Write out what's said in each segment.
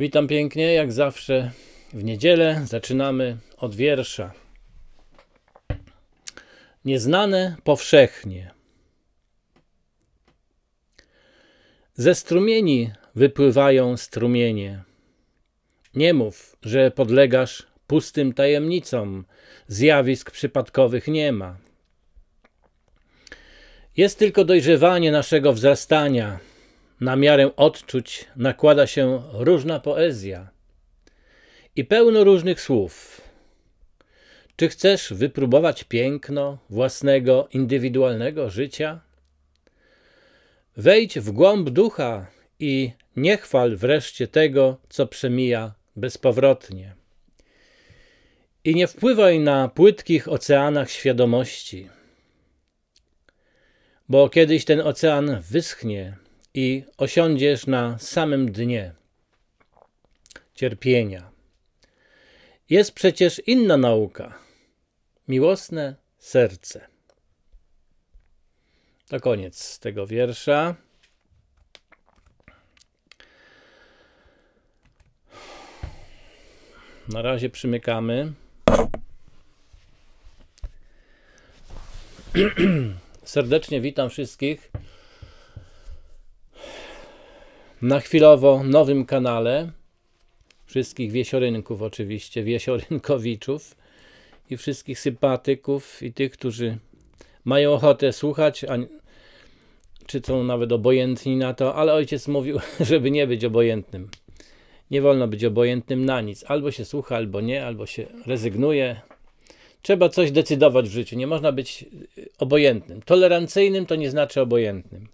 Witam pięknie, jak zawsze w niedzielę zaczynamy od wiersza. Nieznane powszechnie. Ze strumieni wypływają strumienie. Nie mów, że podlegasz pustym tajemnicom, zjawisk przypadkowych nie ma. Jest tylko dojrzewanie naszego wzrastania, na miarę odczuć nakłada się różna poezja i pełno różnych słów. Czy chcesz wypróbować piękno własnego indywidualnego życia? Wejdź w głąb ducha i nie chwal wreszcie tego, co przemija bezpowrotnie. I nie wpływaj na płytkich oceanach świadomości, bo kiedyś ten ocean wyschnie i osiądziesz na samym dnie cierpienia. Jest przecież inna nauka miłosne serce. To koniec tego wiersza. Na razie przymykamy. Serdecznie witam wszystkich na chwilowo nowym kanale. Wszystkich wiesiorynków oczywiście, wiesiorynkowiczów i wszystkich sympatyków i tych, którzy mają ochotę słuchać, a czy są nawet obojętni na to, ale ojciec mówił, żeby nie być obojętnym. Nie wolno być obojętnym na nic. Albo się słucha, albo nie, albo się rezygnuje. Trzeba coś decydować w życiu. Nie można być obojętnym. Tolerancyjnym to nie znaczy obojętnym.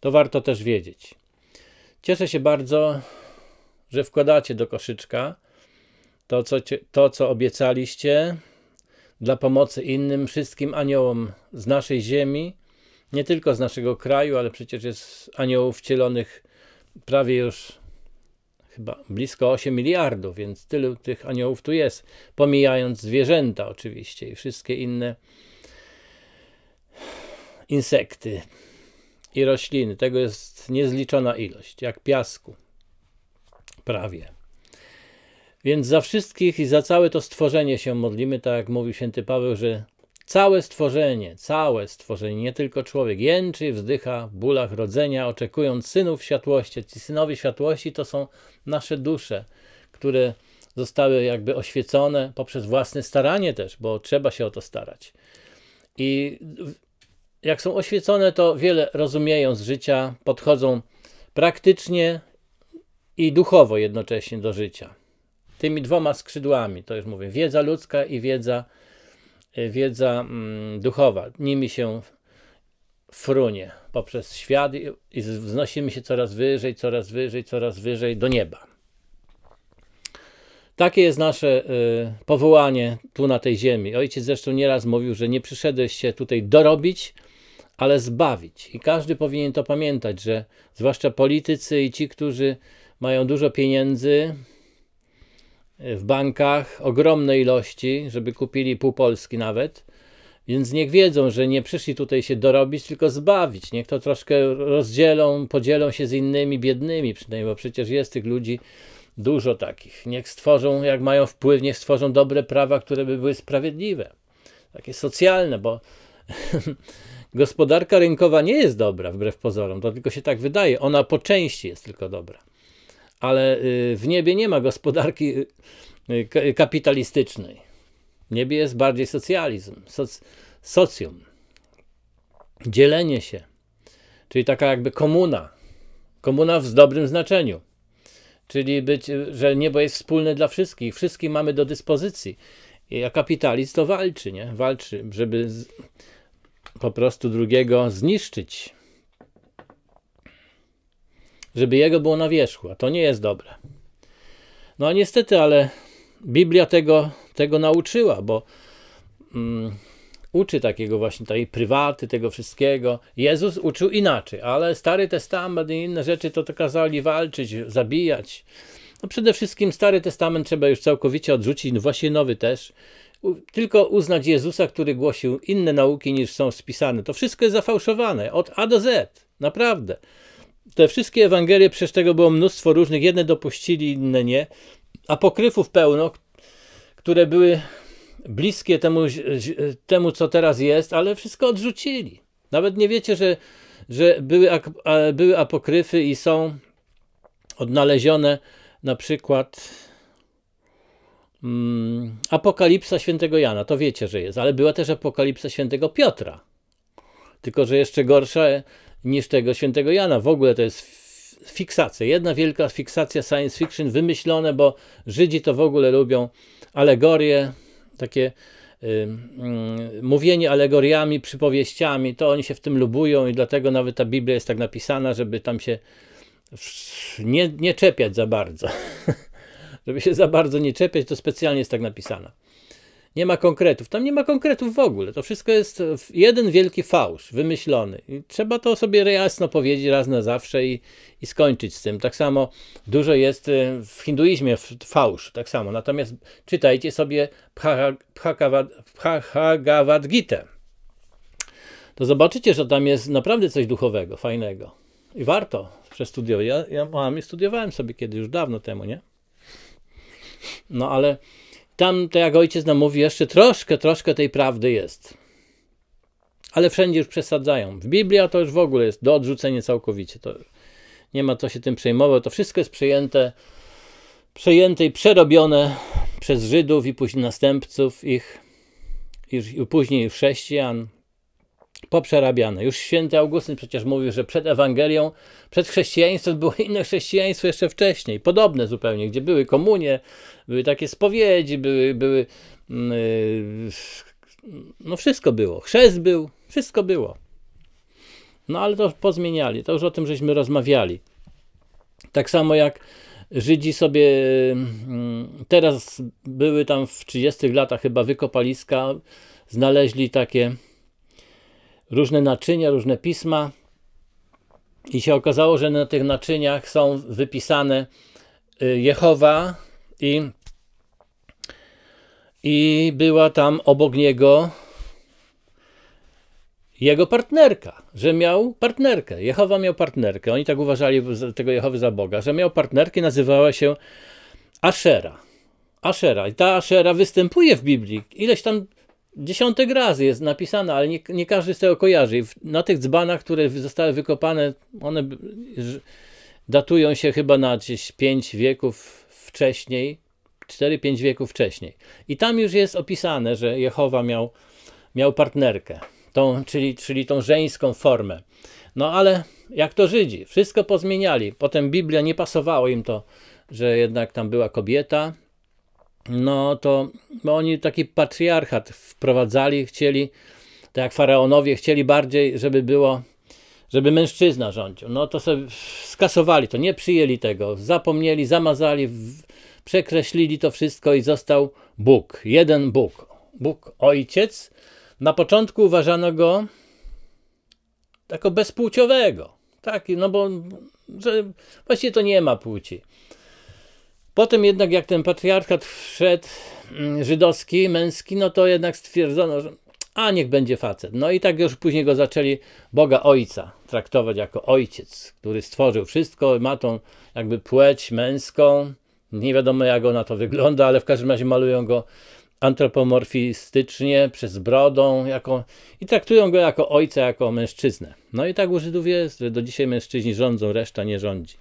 To warto też wiedzieć. Cieszę się bardzo, że wkładacie do koszyczka to, co, to, co obiecaliście dla pomocy innym, wszystkim aniołom z naszej ziemi, nie tylko z naszego kraju, ale przecież jest aniołów wcielonych prawie już chyba blisko 8 miliardów, więc tylu tych aniołów tu jest, pomijając zwierzęta oczywiście i wszystkie inne insekty i rośliny. Tego jest niezliczona ilość, jak piasku. Prawie. Więc za wszystkich i za całe to stworzenie się modlimy, tak jak mówił święty Paweł, że całe stworzenie, całe stworzenie, nie tylko człowiek, jęczy, wzdycha w bólach rodzenia, oczekując synów światłości. Ci synowie światłości to są nasze dusze, które zostały jakby oświecone poprzez własne staranie też, bo trzeba się o to starać. I jak są oświecone, to wiele rozumieją z życia, podchodzą praktycznie i duchowo jednocześnie do życia. Tymi dwoma skrzydłami, to już mówię, wiedza ludzka i wiedza, y, wiedza mm, duchowa. Nimi się frunie poprzez świat i wznosimy się coraz wyżej, coraz wyżej, coraz wyżej do nieba. Takie jest nasze y, powołanie tu na tej ziemi. Ojciec zresztą nieraz mówił, że nie przyszedłeś się tutaj dorobić, ale zbawić. I każdy powinien to pamiętać, że zwłaszcza politycy i ci, którzy mają dużo pieniędzy e, w bankach, ogromne ilości, żeby kupili pół Polski nawet. Więc niech wiedzą, że nie przyszli tutaj się dorobić, tylko zbawić. Niech to troszkę rozdzielą, podzielą się z innymi biednymi przynajmniej, bo przecież jest tych ludzi dużo takich. Niech stworzą, jak mają wpływ, niech stworzą dobre prawa, które by były sprawiedliwe. Takie socjalne, bo Gospodarka rynkowa nie jest dobra, wbrew pozorom, to tylko się tak wydaje. Ona po części jest tylko dobra. Ale y, w niebie nie ma gospodarki y, y, kapitalistycznej. W niebie jest bardziej socjalizm, soc socjum, dzielenie się, czyli taka jakby komuna. Komuna w dobrym znaczeniu. Czyli być, że niebo jest wspólne dla wszystkich, wszystkich mamy do dyspozycji. A kapitalizm to walczy, nie? Walczy, żeby po prostu drugiego zniszczyć. Żeby jego było na wierzchu, a to nie jest dobre. No a niestety, ale Biblia tego, tego nauczyła, bo mm, uczy takiego właśnie tej prywaty, tego wszystkiego. Jezus uczył inaczej, ale Stary Testament i inne rzeczy to, to kazali walczyć, zabijać. No przede wszystkim Stary Testament trzeba już całkowicie odrzucić, no właśnie nowy też tylko uznać Jezusa, który głosił inne nauki niż są spisane. To wszystko jest zafałszowane od A do Z. Naprawdę. Te wszystkie Ewangelie, przecież tego było mnóstwo różnych, jedne dopuścili, inne nie. Apokryfów pełno, które były bliskie temu, temu co teraz jest, ale wszystko odrzucili. Nawet nie wiecie, że, że były, były apokryfy i są odnalezione na przykład Mm, apokalipsa Świętego Jana, to wiecie, że jest, ale była też Apokalipsa Świętego Piotra. Tylko, że jeszcze gorsza niż tego Świętego Jana. W ogóle to jest fiksacja, jedna wielka fiksacja science fiction, wymyślone, bo Żydzi to w ogóle lubią alegorie, takie y, y, mówienie alegoriami, przypowieściami, to oni się w tym lubują i dlatego nawet ta Biblia jest tak napisana, żeby tam się nie, nie czepiać za bardzo. Żeby się za bardzo nie czepiać, to specjalnie jest tak napisana. Nie ma konkretów. Tam nie ma konkretów w ogóle. To wszystko jest jeden wielki fałsz, wymyślony. I trzeba to sobie jasno powiedzieć raz na zawsze i, i skończyć z tym. Tak samo dużo jest y, w hinduizmie fałsz, tak samo. Natomiast czytajcie sobie Bhagavad Gita. To zobaczycie, że tam jest naprawdę coś duchowego, fajnego. I warto przestudiować. Ja, ja mam, studiowałem sobie kiedy już dawno temu, nie? No ale tam, tak jak ojciec nam mówi, jeszcze troszkę, troszkę tej prawdy jest. Ale wszędzie już przesadzają. W Biblia to już w ogóle jest do odrzucenia całkowicie. To nie ma co się tym przejmować. To wszystko jest przejęte, przejęte i przerobione przez Żydów i później następców ich, i później chrześcijan, poprzerabiane. Już święty Augustyn przecież mówił, że przed Ewangelią, przed chrześcijaństwem było inne chrześcijaństwo jeszcze wcześniej, podobne zupełnie, gdzie były komunie, były takie spowiedzi, były, były mm, y, no wszystko było, chrzest był, wszystko było. No ale to pozmieniali, to już o tym żeśmy rozmawiali. Tak samo jak Żydzi sobie mm, teraz były tam w 30 latach chyba wykopaliska, znaleźli takie różne naczynia, różne pisma. I się okazało, że na tych naczyniach są wypisane y, Jehowa i, i była tam obok niego jego partnerka, że miał partnerkę. Jehowa miał partnerkę. Oni tak uważali tego Jehowy za Boga, że miał partnerkę, nazywała się Ashera. Ashera. I ta Ashera występuje w Biblii. Ileś tam dziesiątek razy jest napisane, ale nie, nie każdy z tego kojarzy. na tych dzbanach, które zostały wykopane, one datują się chyba na gdzieś 5 wieków wcześniej, 4-5 wieków wcześniej. I tam już jest opisane, że Jehowa miał, miał partnerkę, tą, czyli, czyli tą żeńską formę. No ale jak to Żydzi, wszystko pozmieniali. Potem Biblia nie pasowała im to, że jednak tam była kobieta, no to oni taki patriarchat wprowadzali, chcieli, tak jak faraonowie, chcieli bardziej, żeby było, żeby mężczyzna rządził. No to sobie skasowali to, nie przyjęli tego, zapomnieli, zamazali, przekreślili to wszystko i został Bóg, jeden Bóg, Bóg Ojciec. Na początku uważano go jako bezpłciowego, tak, no bo że właściwie to nie ma płci. Potem jednak jak ten patriarchat wszedł, mm, żydowski, męski, no to jednak stwierdzono, że a niech będzie facet. No i tak już później go zaczęli Boga Ojca traktować jako ojciec, który stworzył wszystko, ma tą jakby płeć męską. Nie wiadomo jak ona to wygląda, ale w każdym razie malują go antropomorfistycznie, przez brodą, jako, i traktują go jako ojca, jako mężczyznę. No i tak u Żydów jest, że do dzisiaj mężczyźni rządzą, reszta nie rządzi.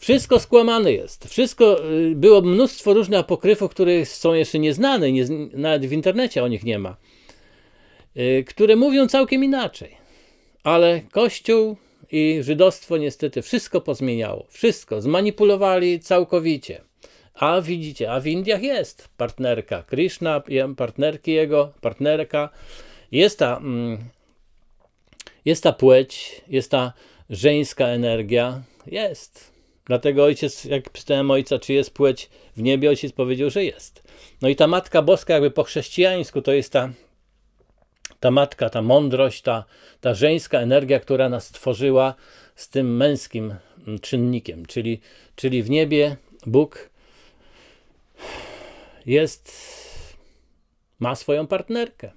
Wszystko skłamane jest. Wszystko, y, było mnóstwo różnych apokryfów, które są jeszcze nieznane, nie, nawet w internecie o nich nie ma, y, które mówią całkiem inaczej. Ale Kościół i żydostwo niestety wszystko pozmieniało. Wszystko. Zmanipulowali całkowicie. A widzicie, a w Indiach jest partnerka Krishna, partnerki jego, partnerka. Jest ta, mm, jest ta płeć, jest ta żeńska energia. Jest. Dlatego ojciec, jak pytałem ojca, czy jest płeć w niebie, ojciec powiedział, że jest. No i ta Matka Boska, jakby po chrześcijańsku, to jest ta, ta matka, ta mądrość, ta, ta żeńska energia, która nas stworzyła z tym męskim mm, czynnikiem. Czyli, czyli w niebie Bóg jest, ma swoją partnerkę.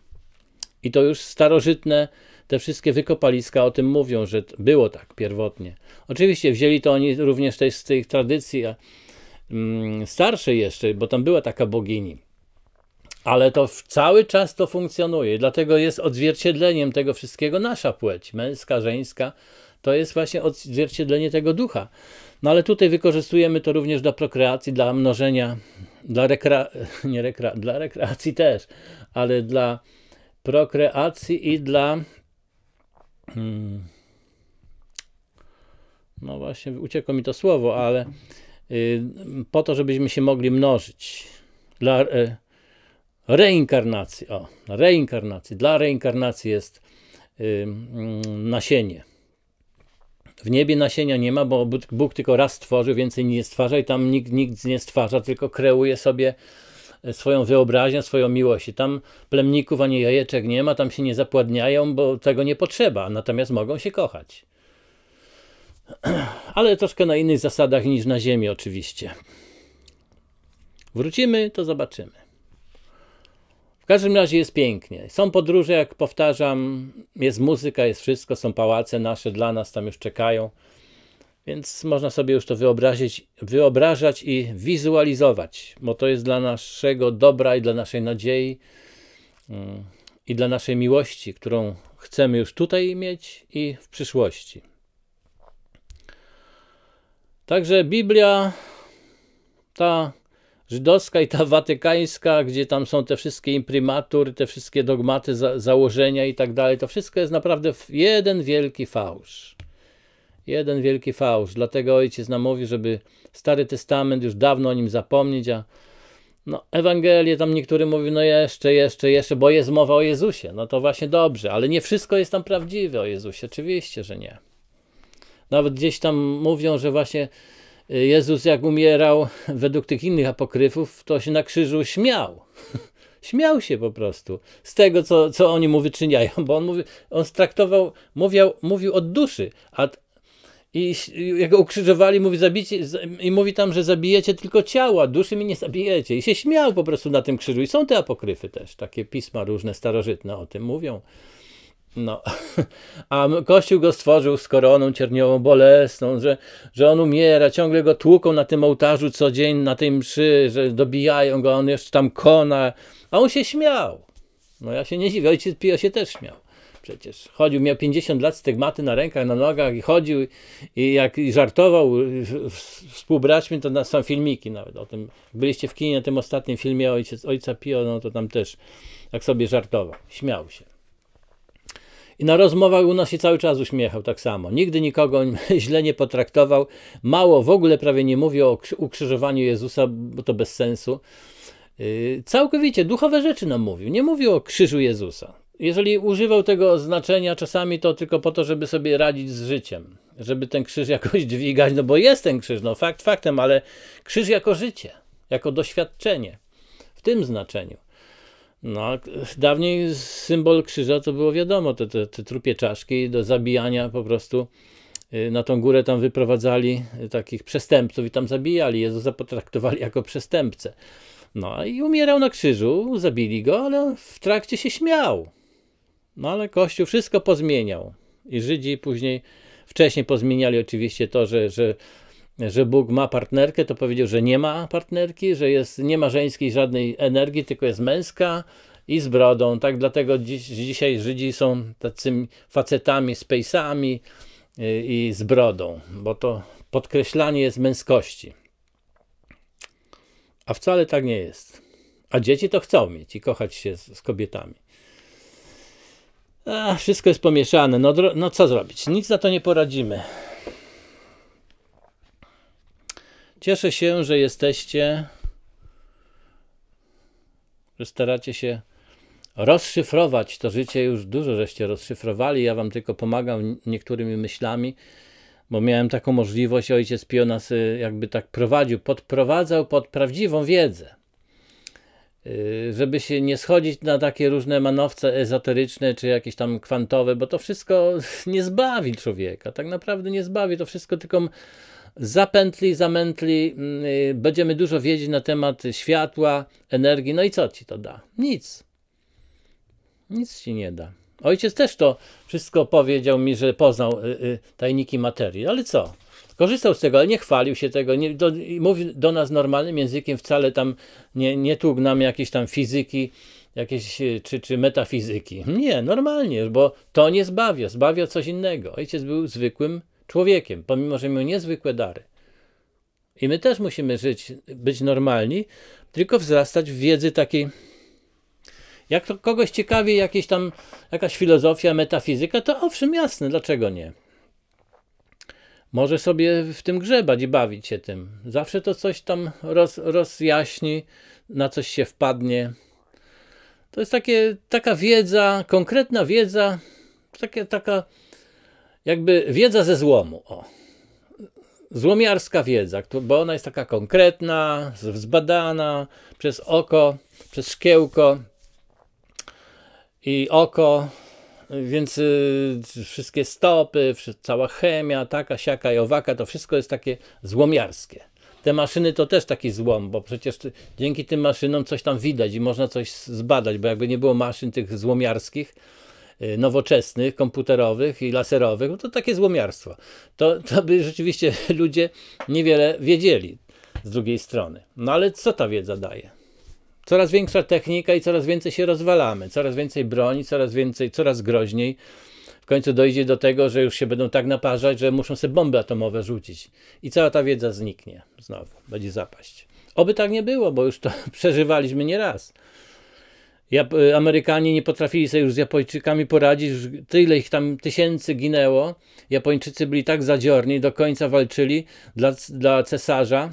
I to już starożytne te wszystkie wykopaliska o tym mówią, że było tak pierwotnie. Oczywiście wzięli to oni również też z tych tradycji mm, starszej jeszcze, bo tam była taka bogini. Ale to cały czas to funkcjonuje, dlatego jest odzwierciedleniem tego wszystkiego nasza płeć, męska, żeńska. To jest właśnie odzwierciedlenie tego ducha. No ale tutaj wykorzystujemy to również do prokreacji, dla mnożenia, dla, rekre... nie rekre... dla rekreacji też, ale dla prokreacji i dla Hmm. No właśnie, uciekło mi to słowo, ale y, po to, żebyśmy się mogli mnożyć. Dla e, reinkarnacji, o, reinkarnacji, dla reinkarnacji jest y, mm, nasienie. W niebie nasienia nie ma, bo Bóg tylko raz stworzył, więcej nie stwarza i tam nikt, nikt nie stwarza, tylko kreuje sobie swoją wyobraźnię, swoją miłość. I tam plemników ani jajeczek nie ma, tam się nie zapładniają, bo tego nie potrzeba, natomiast mogą się kochać. Ale troszkę na innych zasadach niż na Ziemi, oczywiście. Wrócimy, to zobaczymy. W każdym razie jest pięknie. Są podróże, jak powtarzam, jest muzyka, jest wszystko, są pałace nasze dla nas, tam już czekają. Więc można sobie już to wyobrazić, wyobrażać i wizualizować, bo to jest dla naszego dobra i dla naszej nadziei mm, i dla naszej miłości, którą chcemy już tutaj mieć i w przyszłości. Także Biblia ta żydowska i ta watykańska, gdzie tam są te wszystkie imprimatury, te wszystkie dogmaty, za założenia i tak dalej, to wszystko jest naprawdę jeden wielki fałsz. Jeden wielki fałsz. Dlatego ojciec nam mówi, żeby Stary Testament już dawno o nim zapomnieć, a no, Ewangelię tam niektóry mówi, no jeszcze, jeszcze, jeszcze, bo jest mowa o Jezusie. No to właśnie dobrze, ale nie wszystko jest tam prawdziwe o Jezusie. Oczywiście, że nie. Nawet gdzieś tam mówią, że właśnie y, Jezus jak umierał według tych innych apokryfów, to się na krzyżu śmiał. śmiał się po prostu z tego, co, co oni mu wyczyniają, bo on, mówi, on straktował, mówił, mówił od duszy, a i jak go ukrzyżowali, mówi, zabijcie, i mówi tam, że zabijecie tylko ciała, duszy mi nie zabijecie. I się śmiał po prostu na tym krzyżu. I są te apokryfy też, takie pisma różne, starożytne o tym mówią. No, a Kościół go stworzył z koroną cierniową, bolesną, że, że on umiera, ciągle go tłuką na tym ołtarzu co dzień, na tej mszy, że dobijają go, on jeszcze tam kona, a on się śmiał. No ja się nie dziwię, ojciec Pio się też śmiał przecież. Chodził, miał 50 lat, stygmaty na rękach, na nogach i chodził i jak i żartował współbraćmi, to na, są filmiki nawet o tym. Byliście w kinie na tym ostatnim filmie ojciec, Ojca Pio, no to tam też jak sobie żartował, śmiał się. I na rozmowach u nas się cały czas uśmiechał tak samo. Nigdy nikogo źle nie potraktował. Mało w ogóle prawie nie mówił o ukrzyżowaniu Jezusa, bo to bez sensu. Yy, całkowicie duchowe rzeczy nam mówił. Nie mówił o krzyżu Jezusa. Jeżeli używał tego znaczenia czasami, to tylko po to, żeby sobie radzić z życiem, żeby ten krzyż jakoś dźwigać, no bo jest ten krzyż, no fakt faktem, ale krzyż jako życie, jako doświadczenie w tym znaczeniu. No, dawniej symbol krzyża to było wiadomo, te, te, te trupie czaszki do zabijania po prostu y, na tą górę tam wyprowadzali y, takich przestępców i tam zabijali. Jezusa potraktowali jako przestępcę. No i umierał na krzyżu, zabili go, ale w trakcie się śmiał. No ale Kościół wszystko pozmieniał. I Żydzi później, wcześniej pozmieniali oczywiście to, że, że, że Bóg ma partnerkę, to powiedział, że nie ma partnerki, że jest, nie ma żeńskiej żadnej energii, tylko jest męska i z brodą. Tak dlatego dziś, dzisiaj Żydzi są tacymi facetami z y, i z brodą, bo to podkreślanie jest męskości. A wcale tak nie jest. A dzieci to chcą mieć i kochać się z, z kobietami. Ach, wszystko jest pomieszane. No, no co zrobić? Nic na to nie poradzimy. Cieszę się, że jesteście, że staracie się rozszyfrować to życie. Już dużo żeście rozszyfrowali. Ja wam tylko pomagam niektórymi myślami, bo miałem taką możliwość. Ojciec Pio nas y, jakby tak prowadził, podprowadzał pod prawdziwą wiedzę. Y, żeby się nie schodzić na takie różne manowce ezoteryczne czy jakieś tam kwantowe, bo to wszystko nie zbawi człowieka. Tak naprawdę nie zbawi, to wszystko tylko zapętli, zamętli. Mm, y, będziemy dużo wiedzieć na temat światła, energii. No i co ci to da? Nic. Nic ci nie da. Ojciec też to wszystko powiedział mi, że poznał y, tajniki materii, ale co? Korzystał z tego, ale nie chwalił się tego, nie, do, mówił do nas normalnym językiem, wcale tam nie, nie tłukł nam jakiejś tam fizyki, jakieś, e, czy, czy metafizyki. Nie, normalnie, bo to nie zbawia, zbawia coś innego. Ojciec był zwykłym człowiekiem, pomimo, że miał niezwykłe dary. I my też musimy żyć, być normalni, tylko wzrastać w wiedzy takiej. Jak to kogoś ciekawi jakieś tam jakaś filozofia, metafizyka, to owszem, jasne, dlaczego nie? może sobie w tym grzebać i bawić się tym. Zawsze to coś tam roz, rozjaśni, na coś się wpadnie. To jest takie, taka wiedza, konkretna wiedza, takie, taka jakby wiedza ze złomu. O. Złomiarska wiedza, bo ona jest taka konkretna, zbadana przez oko, przez szkiełko i oko więc y, wszystkie stopy, cała chemia, taka, siaka i owaka, to wszystko jest takie złomiarskie. Te maszyny to też taki złom, bo przecież dzięki tym maszynom coś tam widać i można coś zbadać, bo jakby nie było maszyn tych złomiarskich, y, nowoczesnych, komputerowych i laserowych, no to takie złomiarstwo. To, to by rzeczywiście ludzie niewiele wiedzieli z drugiej strony. No ale co ta wiedza daje? Coraz większa technika i coraz więcej się rozwalamy, coraz więcej broni, coraz więcej, coraz groźniej. W końcu dojdzie do tego, że już się będą tak naparzać, że muszą sobie bomby atomowe rzucić. I cała ta wiedza zniknie znowu, będzie zapaść. Oby tak nie było, bo już to przeżywaliśmy nieraz. Jap y, Amerykanie nie potrafili sobie już z Japończykami poradzić, już tyle ich tam tysięcy ginęło. Japończycy byli tak zadziorni, do końca walczyli dla, dla cesarza,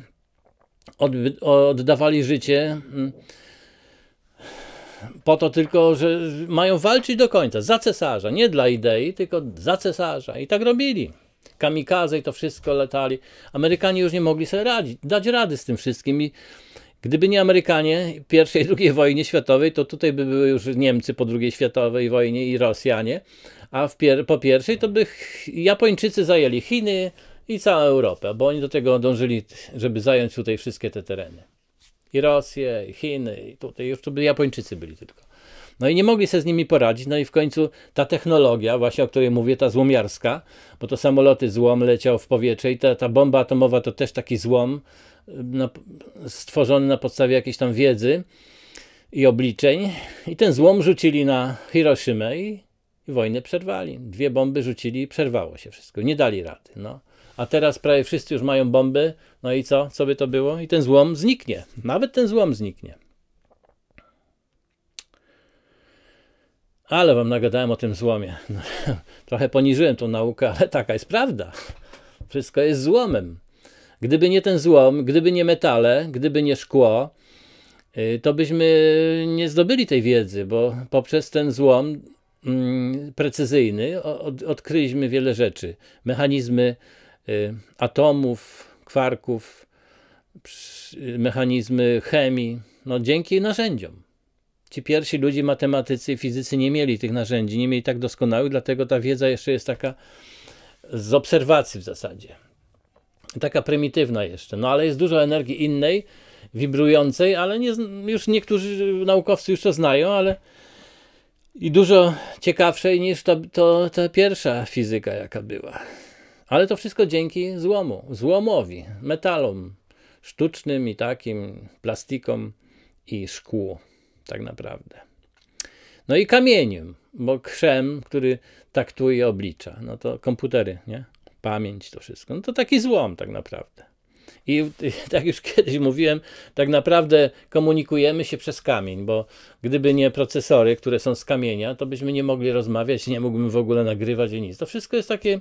oddawali życie. Mm, po to tylko, że mają walczyć do końca, za cesarza, nie dla idei, tylko za cesarza. I tak robili. Kamikaze i to wszystko letali. Amerykanie już nie mogli sobie radzić, dać rady z tym wszystkim. I gdyby nie Amerykanie pierwszej i drugiej wojnie światowej, to tutaj by były już Niemcy po drugiej światowej wojnie i Rosjanie, a pier po pierwszej to by Japończycy zajęli Chiny i całą Europę, bo oni do tego dążyli, żeby zająć tutaj wszystkie te tereny i Rosję, i Chiny, i tutaj już tu by Japończycy byli tylko. No i nie mogli sobie z nimi poradzić, no i w końcu ta technologia, właśnie o której mówię, ta złomiarska, bo to samoloty złom leciał w powietrze i ta, ta bomba atomowa to też taki złom na, no, stworzony na podstawie jakiejś tam wiedzy i obliczeń. I ten złom rzucili na Hiroshima i, i wojnę przerwali. Dwie bomby rzucili i przerwało się wszystko. Nie dali rady. No a teraz prawie wszyscy już mają bomby, no i co? Co by to było? I ten złom zniknie. Nawet ten złom zniknie. Ale wam nagadałem o tym złomie. No, trochę poniżyłem tą naukę, ale taka jest prawda. Wszystko jest złomem. Gdyby nie ten złom, gdyby nie metale, gdyby nie szkło, y, to byśmy nie zdobyli tej wiedzy, bo poprzez ten złom mm, precyzyjny odkryliśmy wiele rzeczy. Mechanizmy Y, atomów, kwarków, mechanizmy chemii, no dzięki narzędziom. Ci pierwsi ludzie, matematycy i fizycy nie mieli tych narzędzi, nie mieli tak doskonałych, dlatego ta wiedza jeszcze jest taka z obserwacji w zasadzie. Taka prymitywna jeszcze, no ale jest dużo energii innej, wibrującej, ale nie, już niektórzy naukowcy już to znają, ale i dużo ciekawszej niż ta, to, ta pierwsza fizyka, jaka była. Ale to wszystko dzięki złomu, złomowi, metalom sztucznym i takim, plastikom i szkłu, tak naprawdę. No i kamieniem, bo krzem, który taktuje oblicza, no to komputery, nie? Pamięć, to wszystko. No to taki złom, tak naprawdę. I tak już kiedyś mówiłem, tak naprawdę komunikujemy się przez kamień, bo gdyby nie procesory, które są z kamienia, to byśmy nie mogli rozmawiać, nie mógłbym w ogóle nagrywać i nic. To wszystko jest takie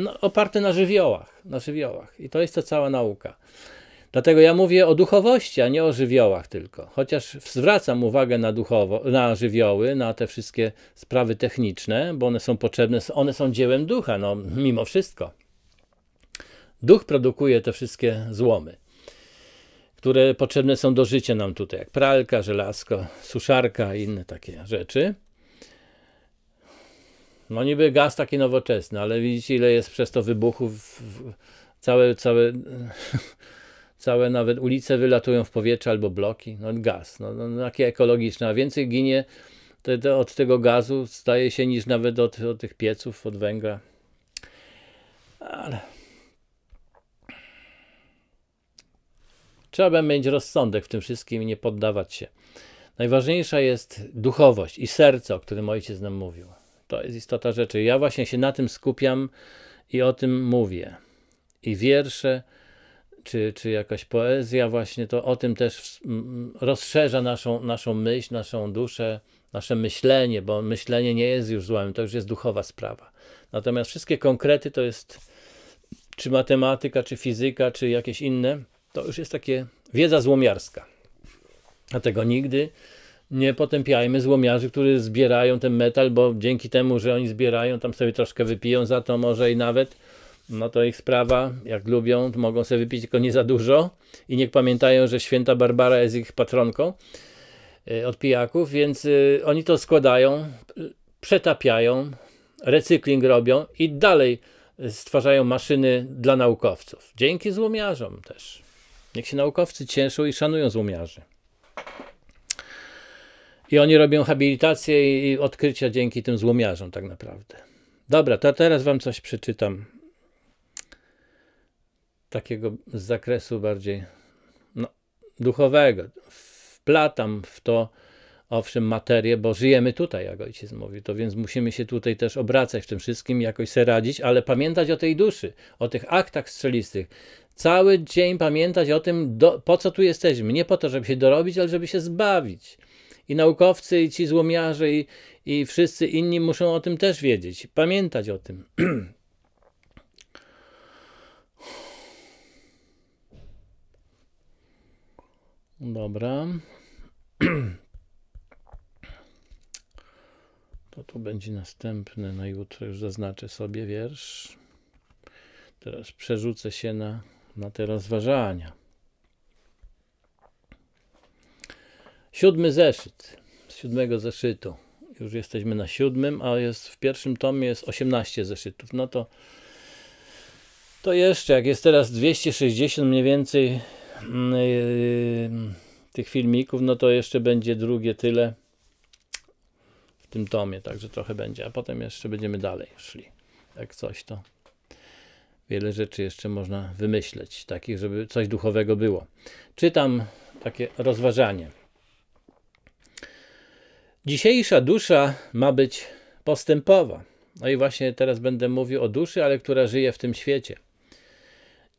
no, oparty na żywiołach, na żywiołach. I to jest to cała nauka. Dlatego ja mówię o duchowości, a nie o żywiołach tylko. Chociaż zwracam uwagę na, duchowo, na żywioły, na te wszystkie sprawy techniczne, bo one są potrzebne, one są dziełem ducha, no mimo wszystko. Duch produkuje te wszystkie złomy, które potrzebne są do życia nam tutaj, jak pralka, żelazko, suszarka i inne takie rzeczy. No niby gaz taki nowoczesny, ale widzicie ile jest przez to wybuchów. Całe, całe, całe nawet ulice wylatują w powietrze albo bloki. No gaz, no, no takie ekologiczne, a więcej ginie te, te, od tego gazu staje się niż nawet od, od tych pieców, od węgla. Ale... Trzeba mieć rozsądek w tym wszystkim i nie poddawać się. Najważniejsza jest duchowość i serce, o którym ojciec nam mówił. To jest istota rzeczy. Ja właśnie się na tym skupiam i o tym mówię. I wiersze, czy, czy jakaś poezja, właśnie to o tym też rozszerza naszą, naszą myśl, naszą duszę, nasze myślenie, bo myślenie nie jest już złem, to już jest duchowa sprawa. Natomiast wszystkie konkrety to jest czy matematyka, czy fizyka, czy jakieś inne, to już jest takie wiedza złomiarska. Dlatego nigdy nie potępiajmy złomiarzy, którzy zbierają ten metal, bo dzięki temu, że oni zbierają, tam sobie troszkę wypiją za to może i nawet, no to ich sprawa, jak lubią, mogą sobie wypić tylko nie za dużo i niech pamiętają, że święta Barbara jest ich patronką e, od pijaków, więc e, oni to składają, przetapiają, recykling robią i dalej stwarzają maszyny dla naukowców. Dzięki złomiarzom też. Niech się naukowcy cieszą i szanują złomiarzy. I oni robią habilitację i odkrycia dzięki tym złomiarzom tak naprawdę. Dobra, to teraz wam coś przeczytam. Takiego z zakresu bardziej no, duchowego. Wplatam w to, owszem, materię, bo żyjemy tutaj, jak ojciec mówi, to więc musimy się tutaj też obracać w tym wszystkim, jakoś sobie radzić, ale pamiętać o tej duszy, o tych aktach strzelistych. Cały dzień pamiętać o tym, do, po co tu jesteśmy. Nie po to, żeby się dorobić, ale żeby się zbawić. I naukowcy, i ci złomiarze, i, i wszyscy inni muszą o tym też wiedzieć, pamiętać o tym. Dobra. To tu będzie następny na jutro, już zaznaczę sobie wiersz. Teraz przerzucę się na, na te rozważania. Siódmy zeszyt, z siódmego zeszytu. Już jesteśmy na siódmym, a jest w pierwszym tomie jest 18 zeszytów. No to to jeszcze, jak jest teraz 260 mniej więcej mm, yy, tych filmików, no to jeszcze będzie drugie tyle w tym tomie, także trochę będzie, a potem jeszcze będziemy dalej szli. Jak coś, to wiele rzeczy jeszcze można wymyśleć, takich, żeby coś duchowego było. Czytam takie rozważanie. Dzisiejsza dusza ma być postępowa. No i właśnie teraz będę mówił o duszy, ale która żyje w tym świecie.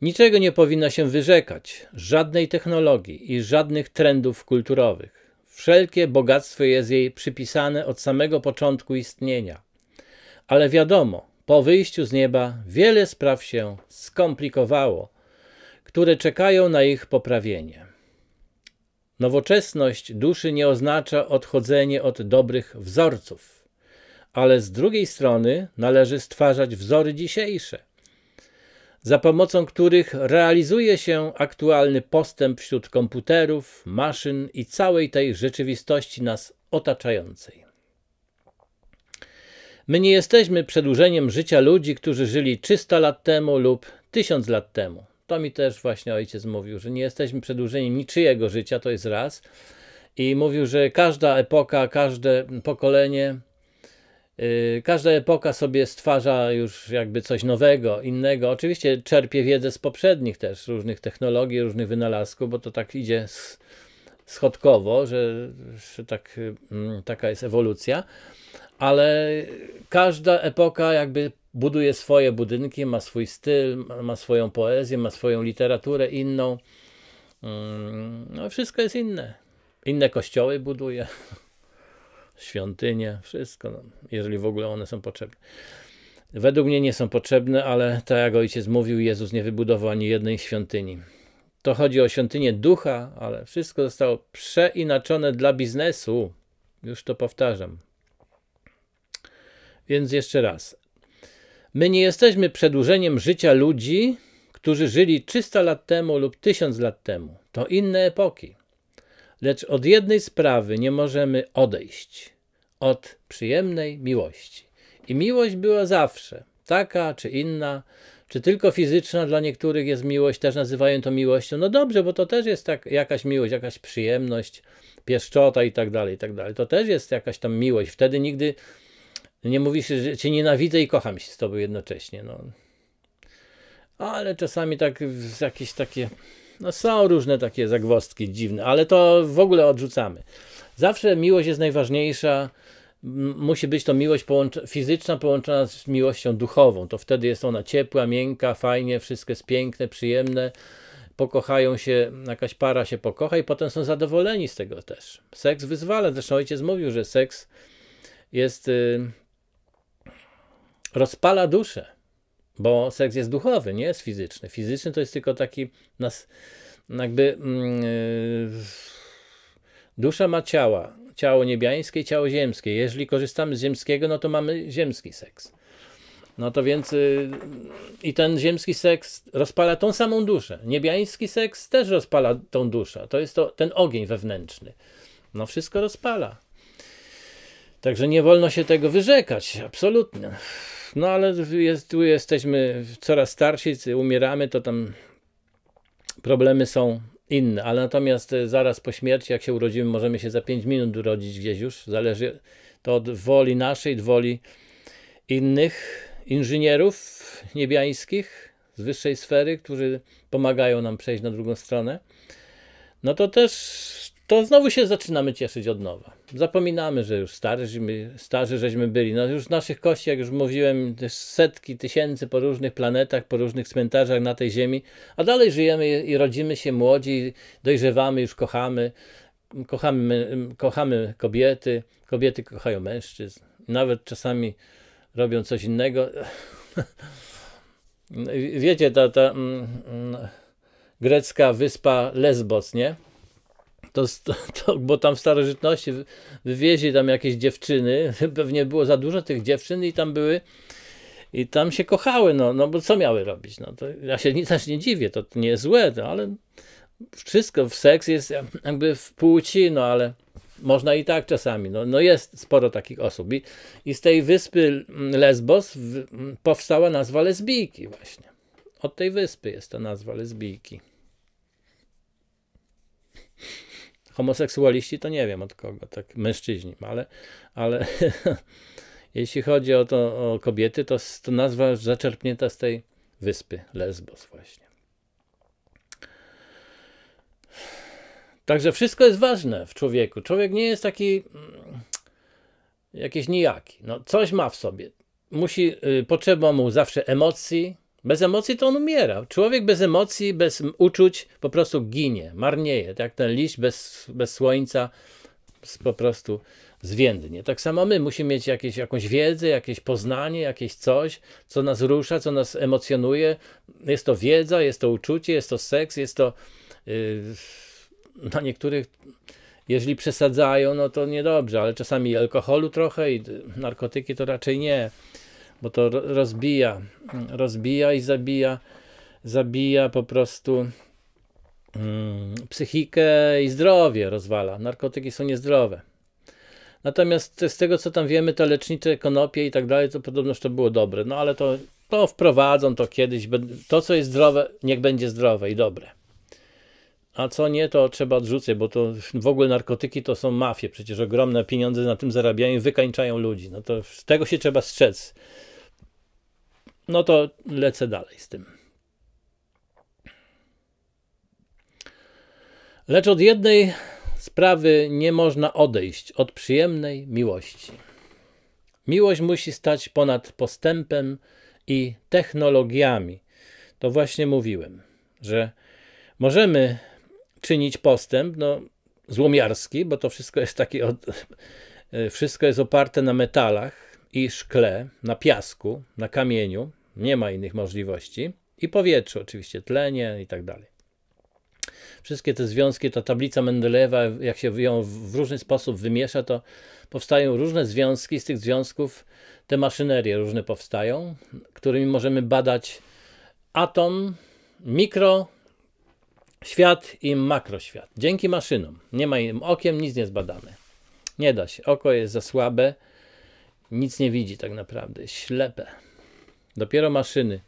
Niczego nie powinna się wyrzekać, żadnej technologii i żadnych trendów kulturowych. Wszelkie bogactwo jest jej przypisane od samego początku istnienia. Ale wiadomo, po wyjściu z nieba wiele spraw się skomplikowało, które czekają na ich poprawienie. Nowoczesność duszy nie oznacza odchodzenie od dobrych wzorców, ale z drugiej strony należy stwarzać wzory dzisiejsze, za pomocą których realizuje się aktualny postęp wśród komputerów, maszyn i całej tej rzeczywistości nas otaczającej. My nie jesteśmy przedłużeniem życia ludzi, którzy żyli 300 lat temu lub 1000 lat temu. To mi też właśnie ojciec mówił, że nie jesteśmy przedłużeniem niczyjego życia, to jest raz. I mówił, że każda epoka, każde pokolenie, yy, każda epoka sobie stwarza już jakby coś nowego, innego. Oczywiście czerpie wiedzę z poprzednich też różnych technologii, różnych wynalazków, bo to tak idzie schodkowo, że, że tak, yy, taka jest ewolucja ale każda epoka jakby buduje swoje budynki, ma swój styl, ma swoją poezję, ma swoją literaturę inną. Mm, no, wszystko jest inne. Inne kościoły buduje, świątynie, wszystko, no, jeżeli w ogóle one są potrzebne. Według mnie nie są potrzebne, ale tak jak ojciec mówił, Jezus nie wybudował ani jednej świątyni. To chodzi o świątynię ducha, ale wszystko zostało przeinaczone dla biznesu. Już to powtarzam. Więc jeszcze raz. My nie jesteśmy przedłużeniem życia ludzi, którzy żyli 300 lat temu lub 1000 lat temu. To inne epoki. Lecz od jednej sprawy nie możemy odejść od przyjemnej miłości. I miłość była zawsze, taka czy inna, czy tylko fizyczna dla niektórych jest miłość, też nazywają to miłością. No dobrze, bo to też jest tak, jakaś miłość, jakaś przyjemność, pieszczota i tak dalej, i tak dalej. To też jest jakaś tam miłość. Wtedy nigdy no nie mówisz, że cię nienawidzę i kocham się z tobą jednocześnie. No. Ale czasami tak jakieś takie. No są różne takie zagwostki dziwne, ale to w ogóle odrzucamy. Zawsze miłość jest najważniejsza. Musi być to miłość połącz fizyczna połączona z miłością duchową. To wtedy jest ona ciepła, miękka, fajnie, wszystko jest piękne, przyjemne. Pokochają się, jakaś para się pokocha i potem są zadowoleni z tego też. Seks wyzwala. Zresztą ojciec mówił, że seks jest y, rozpala duszę, bo seks jest duchowy, nie jest fizyczny. Fizyczny to jest tylko taki nas, jakby mm, e, dusza ma ciała, ciało niebiańskie i ciało ziemskie. Jeżeli korzystamy z ziemskiego, no to mamy ziemski seks. No to więc y, i ten ziemski seks rozpala tą samą duszę. Niebiański seks też rozpala tą duszę. To jest to, ten ogień wewnętrzny. No wszystko rozpala. Także nie wolno się tego wyrzekać, absolutnie. No ale jest, tu jesteśmy coraz starsi, umieramy, to tam problemy są inne. Ale natomiast e, zaraz po śmierci, jak się urodzimy, możemy się za 5 minut urodzić gdzieś już. Zależy to od woli naszej, od woli innych inżynierów niebiańskich z wyższej sfery, którzy pomagają nam przejść na drugą stronę. No to też to znowu się zaczynamy cieszyć od nowa zapominamy, że już starzy, starzy żeśmy byli. No już w naszych kości, jak już mówiłem, setki tysięcy po różnych planetach, po różnych cmentarzach na tej ziemi, a dalej żyjemy i rodzimy się młodzi, dojrzewamy, już kochamy, kochamy, kochamy kobiety, kobiety kochają mężczyzn. Nawet czasami robią coś innego. Wiecie, ta, ta mm, mm, grecka wyspa Lesbos, nie? To, to, bo tam w starożytności wywieźli tam jakieś dziewczyny, pewnie było za dużo tych dziewczyn i tam były i tam się kochały, no, no bo co miały robić? No, to ja się nic nie dziwię, to nie jest złe, no, ale wszystko w seks jest jakby w płci, no ale można i tak czasami. No, no jest sporo takich osób. I, I z tej wyspy Lesbos w, powstała nazwa lesbijki właśnie. Od tej wyspy jest ta nazwa lesbijki. Homoseksualiści to nie wiem od kogo, tak mężczyźni, ale, ale jeśli chodzi o, to, o kobiety, to, to nazwa zaczerpnięta z tej wyspy Lesbos właśnie. Także wszystko jest ważne w człowieku. Człowiek nie jest taki mm, jakiś nijaki. No, coś ma w sobie. Musi, y, potrzeba mu zawsze emocji, bez emocji to on umiera. Człowiek bez emocji, bez uczuć po prostu ginie, marnieje. Tak ten liść bez, bez słońca po prostu zwiędnie. Tak samo my musimy mieć jakieś, jakąś wiedzę, jakieś poznanie, jakieś coś, co nas rusza, co nas emocjonuje. Jest to wiedza, jest to uczucie, jest to seks, jest to. Yy, na no, niektórych, jeżeli przesadzają, no to niedobrze, ale czasami alkoholu trochę i narkotyki to raczej nie bo to rozbija, mm, rozbija i zabija, zabija po prostu mm, psychikę i zdrowie rozwala. Narkotyki są niezdrowe. Natomiast z tego, co tam wiemy, to lecznicze konopie i tak dalej, to podobno to było dobre. No ale to, to wprowadzą to kiedyś. To, co jest zdrowe, niech będzie zdrowe i dobre. A co nie, to trzeba odrzucać, bo to w ogóle narkotyki to są mafie. Przecież ogromne pieniądze na tym zarabiają i wykańczają ludzi. No to z tego się trzeba strzec no to lecę dalej z tym. Lecz od jednej sprawy nie można odejść od przyjemnej miłości. Miłość musi stać ponad postępem i technologiami. To właśnie mówiłem, że możemy czynić postęp, no, złomiarski, bo to wszystko jest takie, od... wszystko jest oparte na metalach i szkle, na piasku, na kamieniu, nie ma innych możliwości. I powietrzu, oczywiście, tlenie i tak dalej. Wszystkie te związki, ta tablica mendelewa jak się ją w różny sposób wymiesza, to powstają różne związki. Z tych związków te maszynerie różne powstają, którymi możemy badać atom, mikro, świat i makroświat. Dzięki maszynom. Nie ma im okiem, nic nie zbadamy. Nie da się. Oko jest za słabe, nic nie widzi tak naprawdę, ślepe. Dopiero maszyny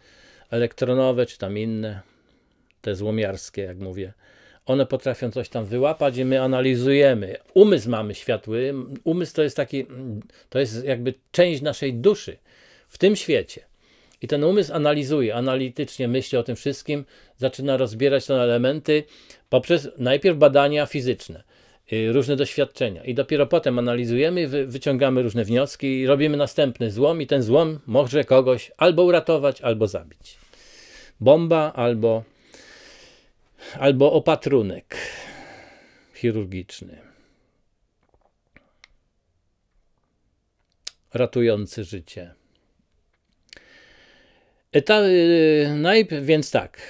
elektronowe czy tam inne, te złomiarskie, jak mówię, one potrafią coś tam wyłapać i my analizujemy. Umysł mamy światły. Umysł to jest taki, to jest jakby część naszej duszy w tym świecie. I ten umysł analizuje, analitycznie myśli o tym wszystkim, zaczyna rozbierać te elementy poprzez najpierw badania fizyczne. Y, różne doświadczenia i dopiero potem analizujemy, wyciągamy różne wnioski i robimy następny złom i ten złom może kogoś albo uratować, albo zabić. Bomba albo, albo opatrunek chirurgiczny. Ratujący życie. Ta, y, najp- więc tak,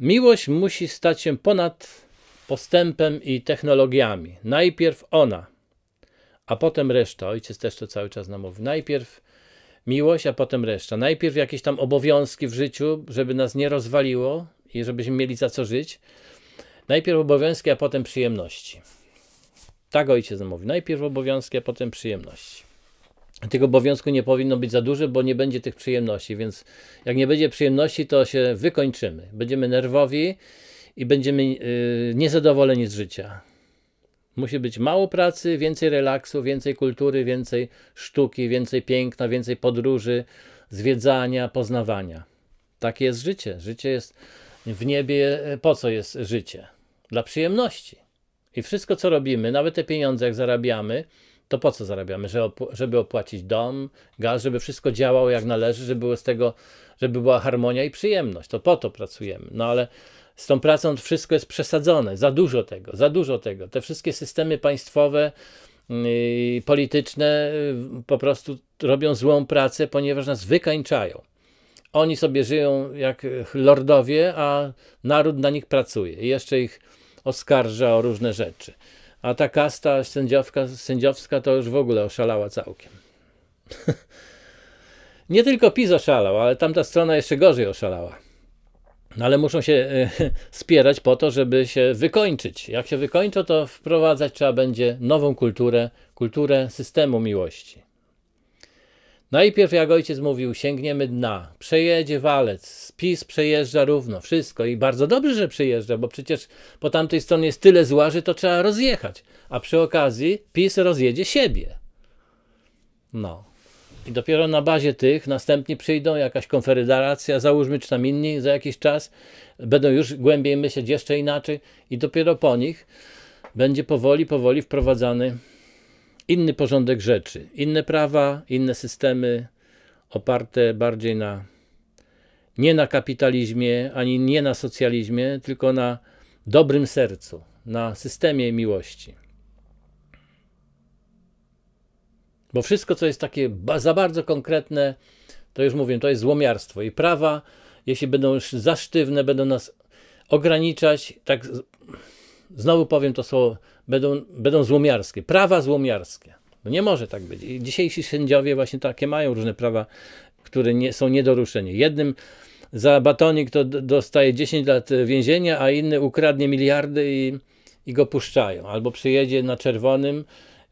miłość musi stać się ponad postępem i technologiami. Najpierw ona, a potem reszta. Ojciec też to cały czas nam mówi. Najpierw miłość, a potem reszta. Najpierw jakieś tam obowiązki w życiu, żeby nas nie rozwaliło i żebyśmy mieli za co żyć. Najpierw obowiązki, a potem przyjemności. Tak ojciec mówi. Najpierw obowiązki, a potem przyjemności. Tych obowiązku nie powinno być za dużo, bo nie będzie tych przyjemności, więc jak nie będzie przyjemności, to się wykończymy. Będziemy nerwowi, i będziemy y, niezadowoleni z życia. Musi być mało pracy, więcej relaksu, więcej kultury, więcej sztuki, więcej piękna, więcej podróży, zwiedzania, poznawania. Takie jest życie. Życie jest w niebie. Po co jest życie? Dla przyjemności. I wszystko, co robimy, nawet te pieniądze, jak zarabiamy, to po co zarabiamy? żeby opłacić dom, gaz, żeby wszystko działało jak należy, żeby, było z tego, żeby była harmonia i przyjemność. To po to pracujemy. No ale z tą pracą wszystko jest przesadzone, za dużo tego, za dużo tego. Te wszystkie systemy państwowe, yy, polityczne yy, po prostu robią złą pracę, ponieważ nas wykańczają. Oni sobie żyją jak lordowie, a naród na nich pracuje. I jeszcze ich oskarża o różne rzeczy. A ta kasta sędziowska, sędziowska to już w ogóle oszalała całkiem. Nie tylko PiS oszalał, ale tamta strona jeszcze gorzej oszalała. No ale muszą się e, spierać po to, żeby się wykończyć. Jak się wykończą, to wprowadzać trzeba będzie nową kulturę, kulturę systemu miłości. Najpierw, jak ojciec mówił, sięgniemy dna, przejedzie walec, spis przejeżdża równo, wszystko i bardzo dobrze, że przejeżdża, bo przecież po tamtej stronie jest tyle zła, że to trzeba rozjechać, a przy okazji PiS rozjedzie siebie. No. I dopiero na bazie tych następnie przyjdą jakaś konfederacja, załóżmy, czy tam inni za jakiś czas, będą już głębiej myśleć jeszcze inaczej, i dopiero po nich będzie powoli, powoli wprowadzany inny porządek rzeczy, inne prawa, inne systemy oparte bardziej na nie na kapitalizmie, ani nie na socjalizmie, tylko na dobrym sercu, na systemie miłości. Bo wszystko, co jest takie za bardzo konkretne, to już mówię, to jest złomiarstwo. I prawa, jeśli będą już za sztywne, będą nas ograniczać, tak znowu powiem to słowo, będą, będą złomiarskie. Prawa złomiarskie. No nie może tak być. I dzisiejsi sędziowie właśnie takie mają różne prawa, które nie, są nie do ruszenia. Jednym za batonik to dostaje 10 lat e, więzienia, a inny ukradnie miliardy i, i go puszczają. Albo przyjedzie na czerwonym,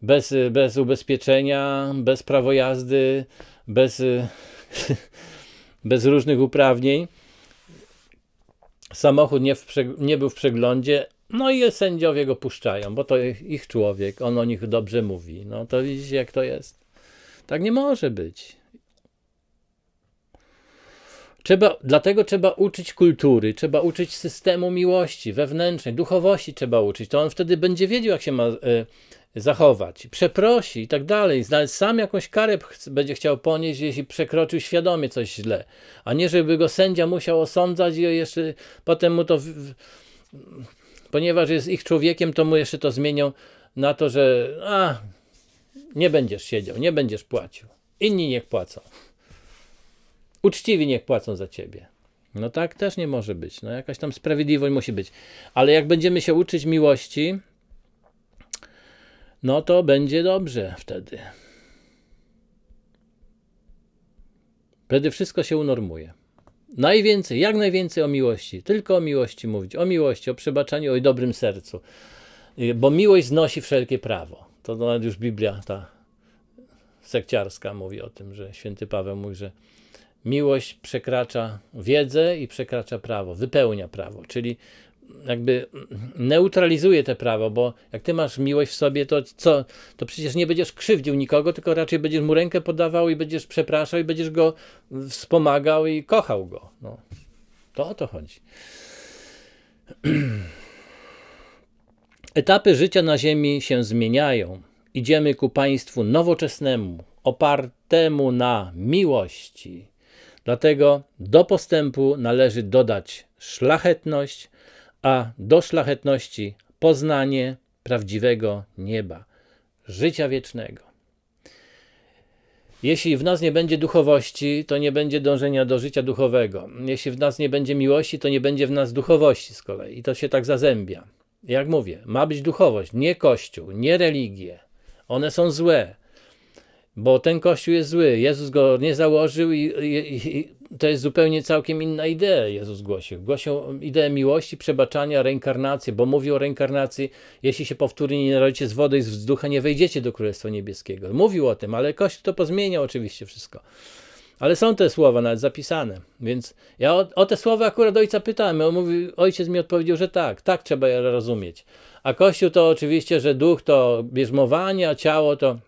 bez, y, bez ubezpieczenia, bez prawo jazdy, bez, y, bez różnych uprawnień. Samochód nie, w, nie był w przeglądzie, no i sędziowie go puszczają, bo to ich, ich człowiek, on o nich dobrze mówi. No to widzicie, jak to jest. Tak nie może być. Trzeba, dlatego trzeba uczyć kultury, trzeba uczyć systemu miłości wewnętrznej, duchowości trzeba uczyć. To on wtedy będzie wiedział, jak się ma y, zachować, przeprosi i tak dalej. Sam jakąś karę będzie chciał ponieść, jeśli przekroczył świadomie coś źle, a nie żeby go sędzia musiał osądzać i jeszcze potem mu to, ponieważ jest ich człowiekiem, to mu jeszcze to zmienią na to, że a, nie będziesz siedział, nie będziesz płacił. Inni niech płacą. Uczciwi niech płacą za ciebie. No tak też nie może być. No jakaś tam sprawiedliwość musi być. Ale jak będziemy się uczyć miłości, no to będzie dobrze wtedy. Wtedy wszystko się unormuje. Najwięcej, jak najwięcej o miłości, tylko o miłości mówić, o miłości, o przebaczeniu, o dobrym sercu, y, bo miłość znosi wszelkie prawo. To nawet już Biblia ta sekciarska mówi o tym, że święty Paweł mówi, że miłość przekracza wiedzę i przekracza prawo, wypełnia prawo, czyli jakby neutralizuje te prawo, bo jak ty masz miłość w sobie, to co? To przecież nie będziesz krzywdził nikogo, tylko raczej będziesz mu rękę podawał i będziesz przepraszał i będziesz go wspomagał i kochał go. No. To o to chodzi. Etapy życia na Ziemi się zmieniają. Idziemy ku państwu nowoczesnemu, opartemu na miłości. Dlatego do postępu należy dodać szlachetność, a do szlachetności poznanie prawdziwego nieba, życia wiecznego. Jeśli w nas nie będzie duchowości, to nie będzie dążenia do życia duchowego. Jeśli w nas nie będzie miłości, to nie będzie w nas duchowości z kolei. I to się tak zazębia. Jak mówię, ma być duchowość, nie kościół, nie religie. One są złe, bo ten kościół jest zły. Jezus go nie założył i, i, i to jest zupełnie całkiem inna idea, Jezus głosił. Głosił ideę miłości, przebaczania, reinkarnacji, bo mówił o reinkarnacji, jeśli się powtórnie nie narodzicie z wody i z ducha, nie wejdziecie do Królestwa Niebieskiego. Mówił o tym, ale Kościół to pozmienia oczywiście wszystko. Ale są te słowa nawet zapisane, więc ja o, o te słowa akurat ojca pytałem, on mówi, ojciec mi odpowiedział, że tak, tak trzeba je rozumieć. A Kościół to oczywiście, że duch to bierzmowanie, a ciało to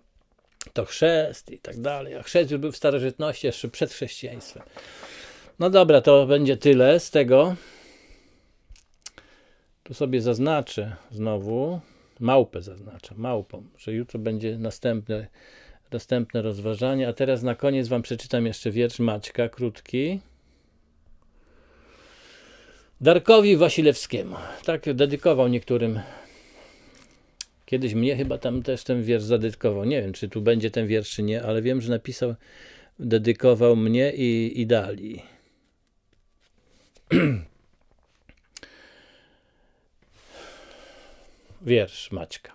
to chrzest i tak dalej. A chrzest już był w starożytności, jeszcze przed chrześcijaństwem. No dobra, to będzie tyle z tego. Tu sobie zaznaczę znowu, małpę zaznaczę małpą, że jutro będzie następne, następne rozważanie. A teraz na koniec Wam przeczytam jeszcze wiersz Maćka, krótki. Darkowi Wasilewskiemu. Tak dedykował niektórym Kiedyś mnie chyba tam też ten wiersz zadedykował. Nie wiem, czy tu będzie ten wiersz, czy nie, ale wiem, że napisał, dedykował mnie i, i dali. wiersz Maćka.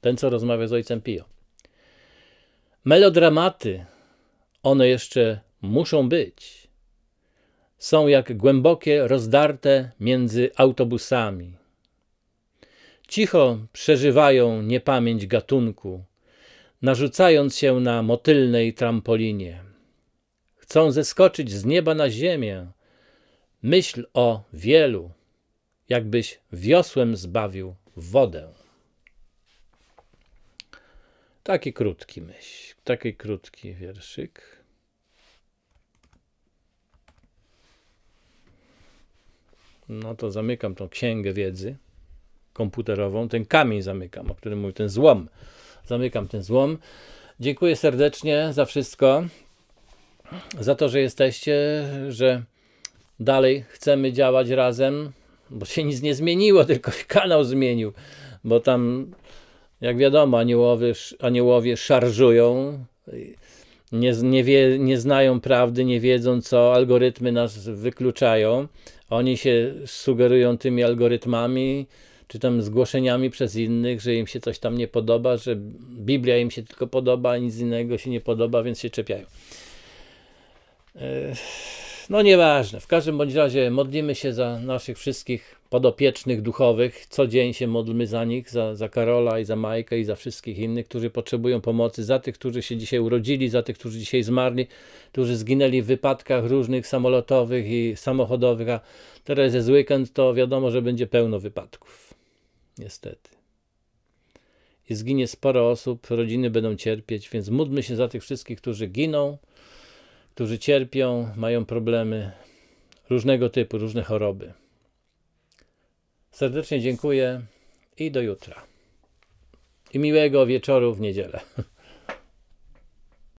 Ten, co rozmawia z ojcem Pio. Melodramaty, one jeszcze muszą być. Są jak głębokie rozdarte między autobusami. Cicho przeżywają niepamięć gatunku, narzucając się na motylnej trampolinie. Chcą zeskoczyć z nieba na ziemię. Myśl o wielu, jakbyś wiosłem zbawił wodę. Taki krótki myśl, taki krótki wierszyk. No to zamykam tą księgę wiedzy komputerową, ten kamień zamykam, o którym mówił, ten złom. Zamykam ten złom. Dziękuję serdecznie za wszystko, za to, że jesteście, że dalej chcemy działać razem, bo się nic nie zmieniło, tylko kanał zmienił, bo tam, jak wiadomo, aniołowie, aniołowie szarżują, nie, nie, wie, nie znają prawdy, nie wiedzą co, algorytmy nas wykluczają, oni się sugerują tymi algorytmami, czy tam zgłoszeniami przez innych, że im się coś tam nie podoba, że Biblia im się tylko podoba, a nic innego się nie podoba, więc się czepiają. No nieważne. W każdym bądź razie modlimy się za naszych wszystkich podopiecznych duchowych. Co dzień się modlmy za nich, za, za Karola i za Majkę i za wszystkich innych, którzy potrzebują pomocy, za tych, którzy się dzisiaj urodzili, za tych, którzy dzisiaj zmarli, którzy zginęli w wypadkach różnych samolotowych i samochodowych, a teraz jest weekend, to wiadomo, że będzie pełno wypadków. Niestety. I zginie sporo osób, rodziny będą cierpieć, więc módlmy się za tych wszystkich, którzy giną, którzy cierpią, mają problemy różnego typu, różne choroby. Serdecznie dziękuję i do jutra. I miłego wieczoru w niedzielę.